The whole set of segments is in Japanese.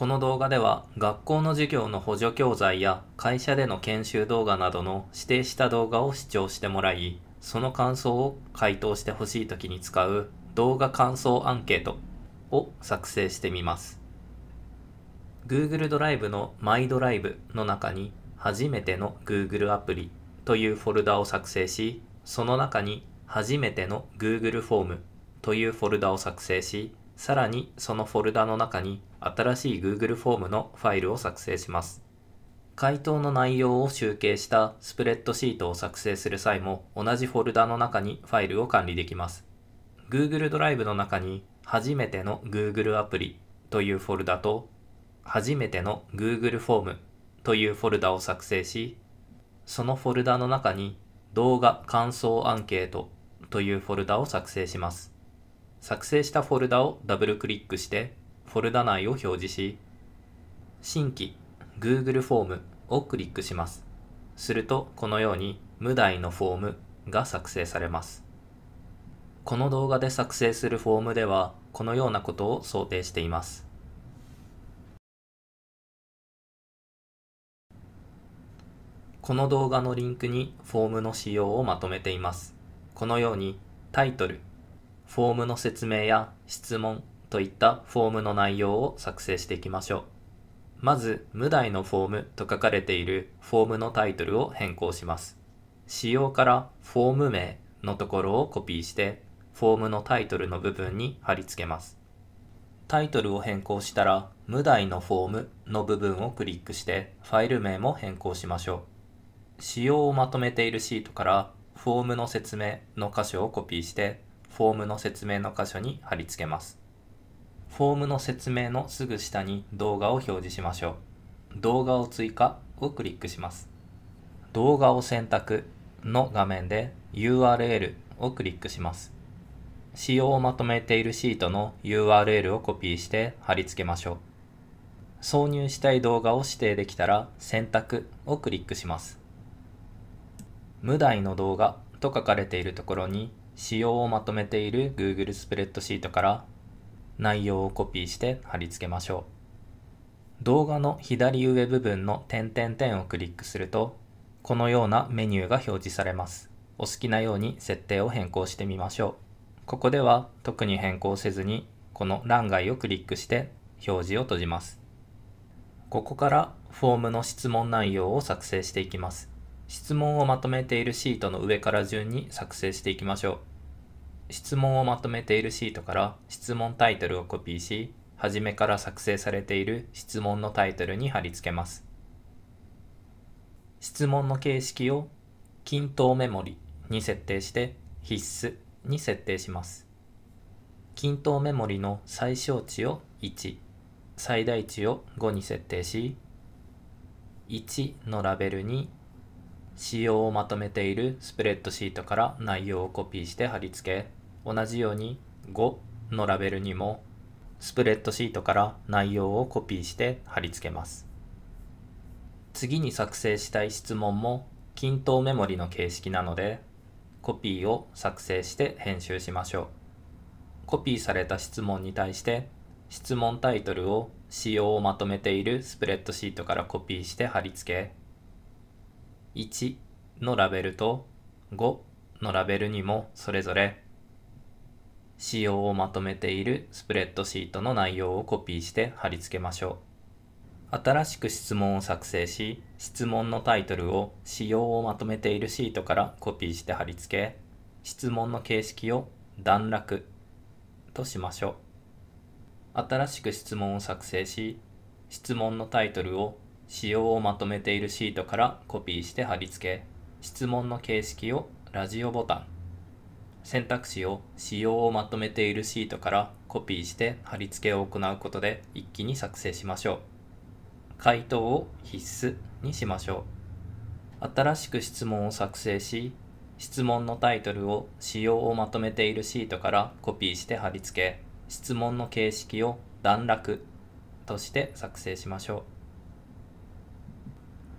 この動画では学校の授業の補助教材や会社での研修動画などの指定した動画を視聴してもらい、その感想を回答してほしい時に使う動画感想アンケートを作成してみます。Google ドライブの My ドライブの中に初めての Google アプリというフォルダを作成し、その中に初めての Google フォームというフォルダを作成し、さらにそのフォルダの中に新しい Google フォームのファイルを作成します。回答の内容を集計したスプレッドシートを作成する際も同じフォルダの中にファイルを管理できます。Google ドライブの中に初めての Google アプリというフォルダと初めての Google フォームというフォルダを作成し、そのフォルダの中に動画感想アンケートというフォルダを作成します。作成したフォルダをダブルクリックして、フォルダ内を表示し、新規 Google フォームをクリックします。すると、このように無題のフォームが作成されます。この動画で作成するフォームでは、このようなことを想定しています。この動画のリンクにフォームの仕様をまとめています。このようにタイトル、フォームの説明や質問といったフォームの内容を作成していきましょう。まず、無題のフォームと書かれているフォームのタイトルを変更します。仕様からフォーム名のところをコピーして、フォームのタイトルの部分に貼り付けます。タイトルを変更したら、無題のフォームの部分をクリックして、ファイル名も変更しましょう。仕様をまとめているシートから、フォームの説明の箇所をコピーして、フォームの説明の箇所に貼り付けます。フォームの説明のすぐ下に動画を表示しましょう。動画を追加をクリックします。動画を選択の画面で URL をクリックします。使用をまとめているシートの URL をコピーして貼り付けましょう。挿入したい動画を指定できたら選択をクリックします。無題の動画と書かれているところに仕様をまとめている Google スプレッドシートから内容をコピーして貼り付けましょう。動画の左上部分の点々点をクリックすると、このようなメニューが表示されます。お好きなように設定を変更してみましょう。ここでは特に変更せずに、この欄外をクリックして表示を閉じます。ここからフォームの質問内容を作成していきます。質問をまとめているシートの上から順に作成していきましょう。質問をまとめているシートから質問タイトルをコピーし、初めから作成されている質問のタイトルに貼り付けます。質問の形式を均等メモリに設定して必須に設定します。均等メモリの最小値を1、最大値を5に設定し、1のラベルに仕様をまとめているスプレッドシートから内容をコピーして貼り付け同じように5のラベルにもスプレッドシートから内容をコピーして貼り付けます。次に作成したい質問も均等メモリの形式なのでコピーを作成して編集しましょう。コピーされた質問に対して質問タイトルを仕様をまとめているスプレッドシートからコピーして貼り付け1のラベルと5のラベルにもそれぞれ仕様をまとめているスプレッドシートの内容をコピーして貼り付けましょう。新しく質問を作成し、質問のタイトルを仕様をまとめているシートからコピーして貼り付け、質問の形式を段落としましょう。新しく質問を作成し、質問のタイトルを仕様をまとめているシートからコピーして貼り付け、質問の形式をラジオボタン選択肢を仕様をまとめているシートからコピーして貼り付けを行うことで一気に作成しましょう。回答を必須にしましょう。新しく質問を作成し、質問のタイトルを仕様をまとめているシートからコピーして貼り付け、質問の形式を段落として作成しましょう。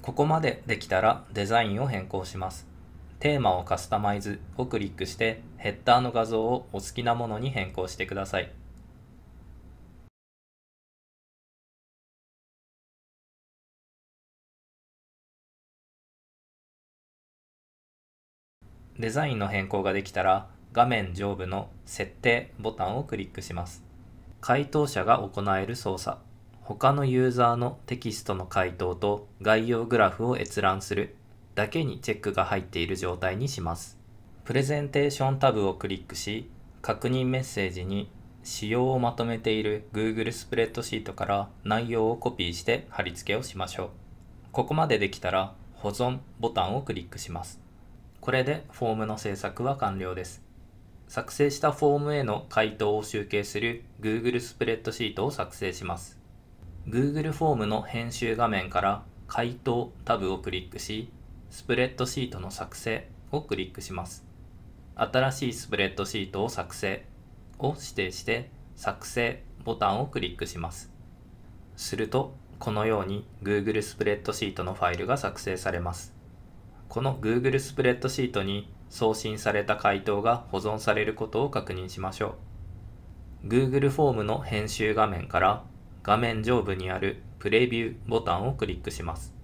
ここまでできたらデザインを変更します。テーマをカスタマイズをクリックしてヘッダーの画像をお好きなものに変更してください。デザインの変更ができたら画面上部の設定ボタンをクリックします。回答者が行える操作、他のユーザーのテキストの回答と概要グラフを閲覧するだけにチェックが入っている状態にします。プレゼンテーションタブをクリックし、確認メッセージに使用をまとめている Google スプレッドシートから内容をコピーして貼り付けをしましょう。ここまでできたら保存ボタンをクリックします。これでフォームの制作は完了です。作成したフォームへの回答を集計する Google スプレッドシートを作成します。Google フォームの編集画面から回答タブをクリックし、スプレッドシートの作成をクリックします。新しいスプレッドシートを作成を指定して作成ボタンをクリックします。すると、このように Google スプレッドシートのファイルが作成されます。この Google スプレッドシートに送信された回答が保存されることを確認しましょう。Google フォームの編集画面から画面上部にあるプレビューボタンをクリックします。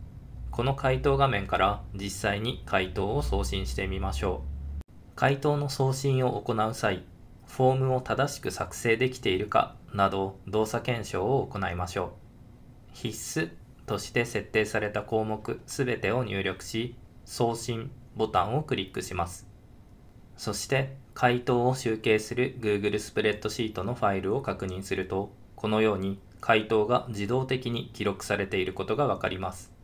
この回答画面から実際に回答を送信してみましょう。回答の送信を行う際、フォームを正しく作成できているかなど動作検証を行いましょう。必須として設定された項目すべてを入力し、送信ボタンをクリックします。そして回答を集計する Google スプレッドシートのファイルを確認すると、このように回答が自動的に記録されていることがわかります。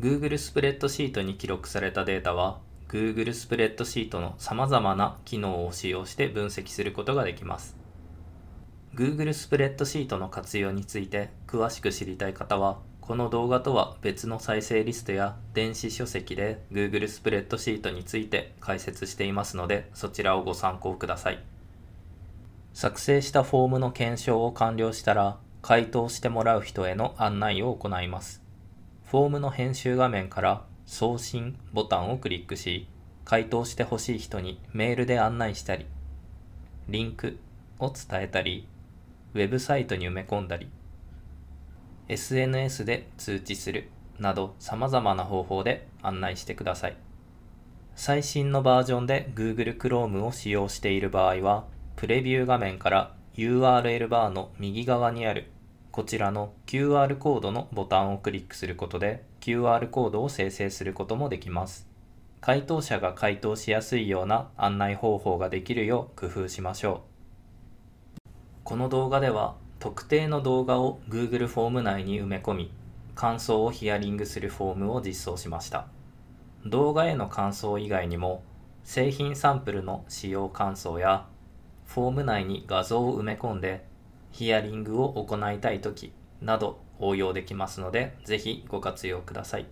Google スプレッドシートに記録されたデータは Google スプレッドシートの様々な機能を使用して分析することができます Google スプレッドシートの活用について詳しく知りたい方はこの動画とは別の再生リストや電子書籍で Google スプレッドシートについて解説していますのでそちらをご参考ください作成したフォームの検証を完了したら回答してもらう人への案内を行いますフォームの編集画面から送信ボタンをクリックし、回答してほしい人にメールで案内したり、リンクを伝えたり、ウェブサイトに埋め込んだり、SNS で通知するなど様々な方法で案内してください。最新のバージョンで Google Chrome を使用している場合は、プレビュー画面から URL バーの右側にあるこちらの QR コードのボタンをクリックすることで QR コードを生成することもできます。回答者が回答しやすいような案内方法ができるよう工夫しましょう。この動画では特定の動画を Google フォーム内に埋め込み感想をヒアリングするフォームを実装しました。動画への感想以外にも製品サンプルの使用感想やフォーム内に画像を埋め込んでヒアリングを行いたいときなど応用できますので、ぜひご活用ください。